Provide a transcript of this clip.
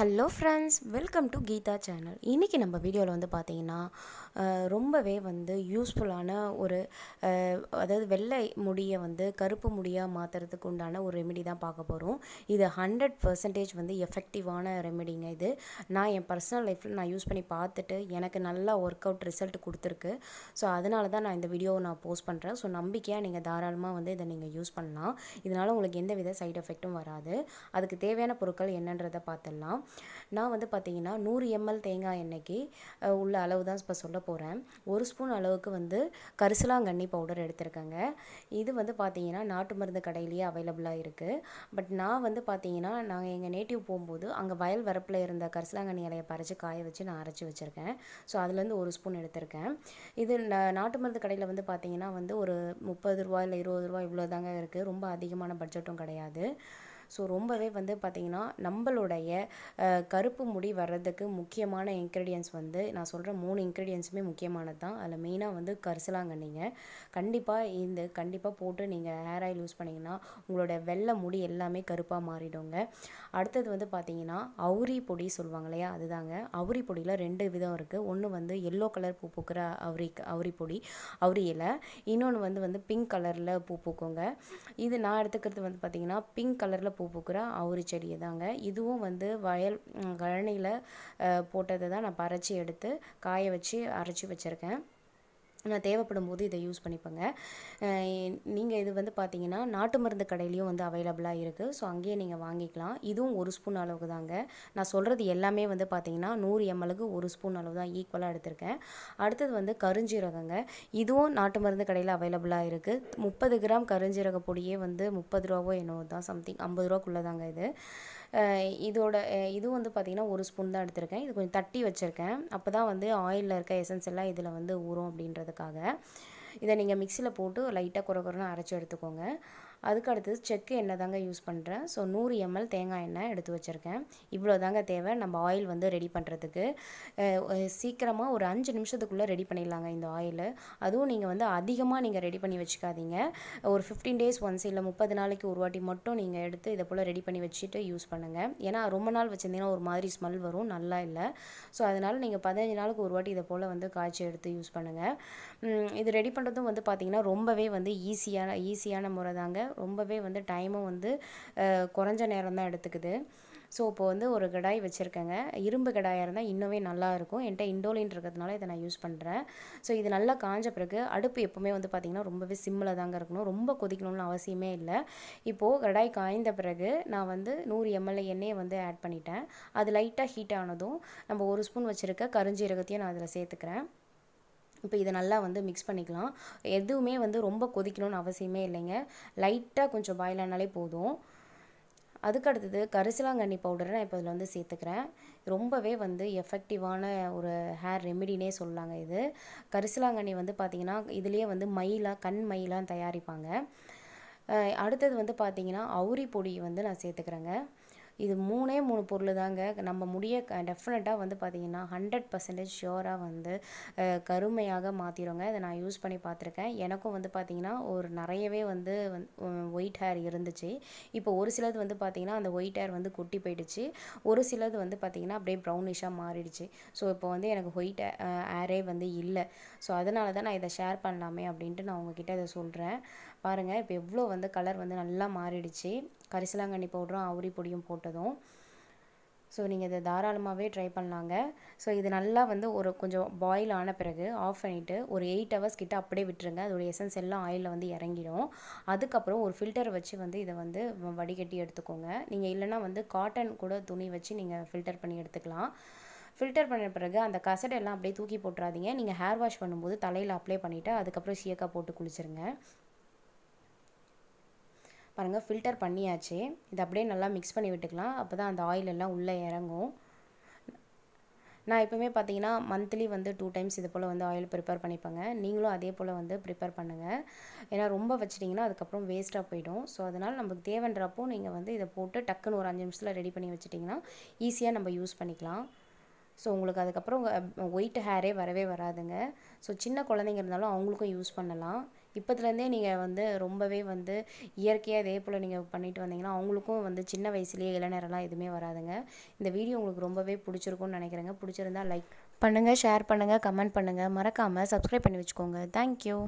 hello friends welcome to Geetha channel இன்றைக்கி நம்ம வீடியோவில் வந்து பார்த்திங்கன்னா ரொம்பவே வந்து யூஸ்ஃபுல்லான ஒரு அதாவது வெள்ளை முடியை வந்து கருப்பு முடியாக மாற்றுறதுக்கு உண்டான ஒரு ரெமெடி தான் பார்க்க போகிறோம் இது ஹண்ட்ரட் பர்சன்டேஜ் வந்து எஃபெக்டிவான ரெமெடிங்க இது நான் என் பர்சனல் லைஃப்பில் நான் யூஸ் பண்ணி பார்த்துட்டு எனக்கு நல்லா ஒர்க் அவுட் ரிசல்ட் கொடுத்துருக்கு ஸோ அதனால தான் நான் இந்த வீடியோவை நான் போஸ்ட் பண்ணுறேன் ஸோ நம்பிக்கையாக நீங்கள் தாராளமாக வந்து இதை நீங்கள் யூஸ் பண்ணலாம் இதனால் உங்களுக்கு எந்த வித சைட் எஃபெக்ட்டும் வராது அதுக்கு தேவையான பொருட்கள் என்னன்றதை பார்த்துடலாம் நான் வந்து பார்த்திங்கன்னா நூறு எம்எல் தேங்காய் எண்ணெய்க்கு உள்ள அளவு தான் இப்போ சொல்ல போகிறேன் ஒரு ஸ்பூன் அளவுக்கு வந்து கரிசலாங்கண்ணி பவுடர் எடுத்திருக்கேங்க இது வந்து பார்த்திங்கன்னா நாட்டு மருந்து கடையிலேயே அவைலபிளாக இருக்குது பட் நான் வந்து பார்த்திங்கன்னா நாங்கள் எங்கள் நேட்டிவ் போகும்போது அங்கே வயல் வரப்பில் இருந்த கரிசலாங்கண்ணி இலையை பறித்து காய வச்சு நான் அரைச்சி வச்சுருக்கேன் ஸோ அதுலேருந்து ஒரு ஸ்பூன் எடுத்திருக்கேன் இது நாட்டு மருந்து கடையில் வந்து பார்த்திங்கன்னா வந்து ஒரு முப்பது ரூபா இல்லை இருபது ரூபா இவ்வளோ தாங்க இருக்குது ரொம்ப அதிகமான பட்ஜெட்டும் கிடையாது ஸோ ரொம்பவே வந்து பார்த்திங்கன்னா நம்மளுடைய கருப்பு முடி வர்றதுக்கு முக்கியமான இன்க்ரீடியன்ஸ் வந்து நான் சொல்கிற மூணு இன்க்ரீடியன்ஸுமே முக்கியமானது தான் அதில் மெயினாக வந்து கரிசலாங்கண்ணிங்க கண்டிப்பாக இந்த கண்டிப்பாக போட்டு நீங்கள் ஹேர் ஆயில் யூஸ் பண்ணிங்கன்னா உங்களோட வெள்ளை முடி எல்லாமே கருப்பாக மாறிடுங்க அடுத்தது வந்து பார்த்திங்கன்னா அவுரி பொடி சொல்லுவாங்க இல்லையா அதுதாங்க அவுரி பொடியில் ரெண்டு விதம் இருக்குது ஒன்று வந்து எல்லோ கலர் பூ பூக்கிற அவுரி அவுரி பொடி அவுரி இலை இன்னொன்று வந்து வந்து பிங்க் கலரில் பூ பூக்குங்க இது நான் எடுத்துக்கிறது வந்து பார்த்திங்கன்னா பிங்க் கலரில் பூ பூக்கிற அவுரி செடியை தாங்க இதுவும் வந்து வயல் கழனியில் போட்டதை தான் நான் பறித்து எடுத்து காய வச்சு அரைச்சி வச்சுருக்கேன் நான் தேவைப்படும் போது இதை யூஸ் பண்ணிப்பேங்க நீங்கள் இது வந்து பார்த்தீங்கன்னா நாட்டு மருந்து கடையிலையும் வந்து அவைலபிளாக இருக்குது ஸோ அங்கேயே நீங்கள் வாங்கிக்கலாம் இதுவும் ஒரு ஸ்பூன் அளவுக்கு தாங்க நான் சொல்கிறது எல்லாமே வந்து பார்த்தீங்கன்னா நூறு எம்எலுக்கு ஒரு ஸ்பூன் அளவு தான் ஈக்குவலாக எடுத்திருக்கேன் அடுத்தது வந்து கருஞ்சீரகங்க இதுவும் நாட்டு மருந்து கடையில் அவைலபிளாக இருக்குது முப்பது கிராம் கருஞ்சீரக பொடியே வந்து முப்பது ரூபாவோ என்னவோ தான் சம்திங் ஐம்பது ரூபாக்குள்ளே தாங்க இது இதோட இதுவும் வந்து பார்த்திங்கன்னா ஒரு ஸ்பூன் தான் எடுத்திருக்கேன் இது கொஞ்சம் தட்டி வச்சுருக்கேன் அப்போ தான் வந்து ஆயிலில் இருக்க எசன்ஸ் எல்லாம் இதில் வந்து ஊறும் அப்படின்றது பண்ணுறதுக்காக இதை நீங்கள் மிக்சியில் போட்டு லைட்டாக குறை குறைன்னு அரைச்சி எடுத்துக்கோங்க அதுக்கு அடுத்தது செக்கு எண்ணெய் தாங்க யூஸ் பண்ணுறேன் ஸோ நூறு எம்எல் தேங்காய் எண்ணெய் எடுத்து வச்சுருக்கேன் இவ்வளோ தாங்க தேவை நம்ம ஆயில் வந்து ரெடி பண்ணுறதுக்கு சீக்கிரமாக ஒரு அஞ்சு நிமிஷத்துக்குள்ளே ரெடி பண்ணிடலாங்க இந்த ஆயில் அதுவும் நீங்கள் வந்து அதிகமாக நீங்கள் ரெடி பண்ணி வச்சுக்காதீங்க ஒரு ஃபிஃப்டீன் டேஸ் ஒன்ஸ் இல்லை முப்பது நாளைக்கு ஒரு வாட்டி மட்டும் நீங்கள் எடுத்து இதை போல் ரெடி பண்ணி வச்சுட்டு யூஸ் பண்ணுங்கள் ஏன்னா ரொம்ப நாள் வச்சுருந்தீங்கன்னா ஒரு மாதிரி ஸ்மெல் வரும் நல்லா இல்லை ஸோ அதனால் நீங்கள் பதினஞ்சு நாளுக்கு ஒரு வாட்டி இதை போல் வந்து காய்ச்சி எடுத்து யூஸ் பண்ணுங்கள் இது ரெடி பண்ணுறதும் வந்து பார்த்திங்கன்னா ரொம்பவே வந்து ஈஸியான ஈஸியான முறை தாங்க ரொம்பவே வந்து டைமும் வந்து குறைஞ்ச நேரம் தான் எடுத்துக்குது ஸோ இப்போ வந்து ஒரு கடாய் வச்சுருக்கேங்க இரும்பு கடாயாக இருந்தால் இன்னுமே நல்லா இருக்கும் என்கிட்ட இண்டோலின் இருக்கிறதுனால இதை நான் யூஸ் பண்ணுறேன் ஸோ இது நல்லா காஞ்ச பிறகு அடுப்பு எப்போவுமே வந்து பார்த்திங்கன்னா ரொம்பவே சிம்மில் தாங்க இருக்கணும் ரொம்ப கொதிக்கணும்னு அவசியமே இல்லை இப்போது கடாய் காய்ந்த பிறகு நான் வந்து நூறு எம்எல்ஏ எண்ணெயை வந்து ஆட் பண்ணிட்டேன் அது லைட்டாக ஹீட் ஆனதும் நம்ம ஒரு ஸ்பூன் வச்சுருக்க கருஞ்சீரகத்தையும் நான் அதில் சேர்த்துக்கிறேன் இப்போ இதை நல்லா வந்து மிக்ஸ் பண்ணிக்கலாம் எதுவுமே வந்து ரொம்ப கொதிக்கணும்னு அவசியமே இல்லைங்க லைட்டாக கொஞ்சம் பாயில் ஆனாலே போதும் அதுக்கடுத்தது கரிசலாங்கண்ணி பவுடரை நான் இப்போ இதில் வந்து சேர்த்துக்கிறேன் ரொம்பவே வந்து எஃபெக்டிவான ஒரு ஹேர் ரெமிடினே சொல்லலாங்க இது கரிசலாங்கண்ணி வந்து பார்த்திங்கன்னா இதுலேயே வந்து மயிலாக கண் மயிலாக தயாரிப்பாங்க அடுத்தது வந்து பார்த்திங்கன்னா அவுரி பொடி வந்து நான் சேர்த்துக்கிறேங்க இது மூணே மூணு பொருள் தாங்க நம்ம முடிய டெஃபினட்டாக வந்து பார்த்திங்கன்னா ஹண்ட்ரட் பர்சன்டேஜ் ஷியோராக வந்து கருமையாக மாற்றிடுங்க இதை நான் யூஸ் பண்ணி பார்த்துருக்கேன் எனக்கும் வந்து பார்த்திங்கன்னா ஒரு நிறையவே வந்து ஒயிட் ஹேர் இருந்துச்சு இப்போ ஒரு சிலது வந்து பார்த்திங்கன்னா அந்த ஒயிட் ஹேர் வந்து கொட்டி போயிடுச்சு ஒரு சிலது வந்து பார்த்திங்கன்னா அப்படியே ப்ரௌனிஷாக மாறிடுச்சு ஸோ இப்போ வந்து எனக்கு ஒயிட் ஹேரே வந்து இல்லை ஸோ அதனால தான் நான் இதை ஷேர் பண்ணலாமே அப்படின்ட்டு நான் உங்ககிட்ட இதை சொல்கிறேன் பாருங்கள் இப்போ எவ்வளோ வந்து கலர் வந்து நல்லா மாறிடுச்சு கரிசலாங்கண்ணி பவுடரும் அவுரி பொடியும் போட்டதும் ஸோ நீங்கள் இதை தாராளமாகவே ட்ரை பண்ணலாங்க ஸோ இது நல்லா வந்து ஒரு கொஞ்சம் பாயில் ஆன பிறகு ஆஃப் பண்ணிவிட்டு ஒரு எயிட் ஹவர்ஸ் கிட்ட அப்படியே விட்டுருங்க அதோடைய எசன்ஸ் எல்லாம் ஆயிலில் வந்து இறங்கிடும் அதுக்கப்புறம் ஒரு ஃபில்டர் வச்சு வந்து இதை வந்து வடிகட்டி எடுத்துக்கோங்க நீங்கள் இல்லைனா வந்து காட்டன் கூட துணி வச்சு நீங்கள் ஃபில்டர் பண்ணி எடுத்துக்கலாம் ஃபில்டர் பண்ண பிறகு அந்த கசடை எல்லாம் அப்படியே தூக்கி போட்டுறாதீங்க நீங்கள் ஹேர் வாஷ் பண்ணும்போது தலையில் அப்ளை பண்ணிவிட்டு அதுக்கப்புறம் சீயக்காய் போட்டு குளிச்சிருங்க பாருங்கள் ஃபில்டர் பண்ணியாச்சு இது அப்படியே நல்லா மிக்ஸ் பண்ணி விட்டுக்கலாம் அப்போ தான் அந்த ஆயிலெல்லாம் உள்ளே இறங்கும் நான் எப்போவுமே பார்த்தீங்கன்னா மந்த்லி வந்து டூ டைம்ஸ் இது போல் வந்து ஆயில் ப்ரிப்பேர் பண்ணிப்பேங்க நீங்களும் அதே போல் வந்து ப்ரிப்பேர் பண்ணுங்கள் ஏன்னா ரொம்ப வச்சிட்டிங்கன்னா அதுக்கப்புறம் வேஸ்ட்டாக போயிடும் ஸோ அதனால் நமக்கு தேவைன்றப்போ நீங்கள் வந்து இதை போட்டு டக்குன்னு ஒரு அஞ்சு நிமிஷத்தில் ரெடி பண்ணி வச்சிட்டிங்கன்னா ஈஸியாக நம்ம யூஸ் பண்ணிக்கலாம் ஸோ உங்களுக்கு அதுக்கப்புறம் ஒயிட் ஹேரே வரவே வராதுங்க ஸோ சின்ன குழந்தைங்க இருந்தாலும் அவங்களுக்கும் யூஸ் பண்ணலாம் இப்போத்துலேருந்தே நீங்கள் வந்து ரொம்பவே வந்து இயற்கையாக இதே போல் நீங்கள் பண்ணிட்டு வந்தீங்கன்னா அவங்களுக்கும் வந்து சின்ன வயசுலேயே இளைஞரெல்லாம் எதுவுமே வராதுங்க இந்த வீடியோ உங்களுக்கு ரொம்பவே பிடிச்சிருக்கும்னு நினைக்கிறேங்க பிடிச்சிருந்தா லைக் பண்ணுங்கள் ஷேர் பண்ணுங்கள் கமெண்ட் பண்ணுங்கள் மறக்காமல் சப்ஸ்கிரைப் பண்ணி வச்சுக்கோங்க தேங்க்யூ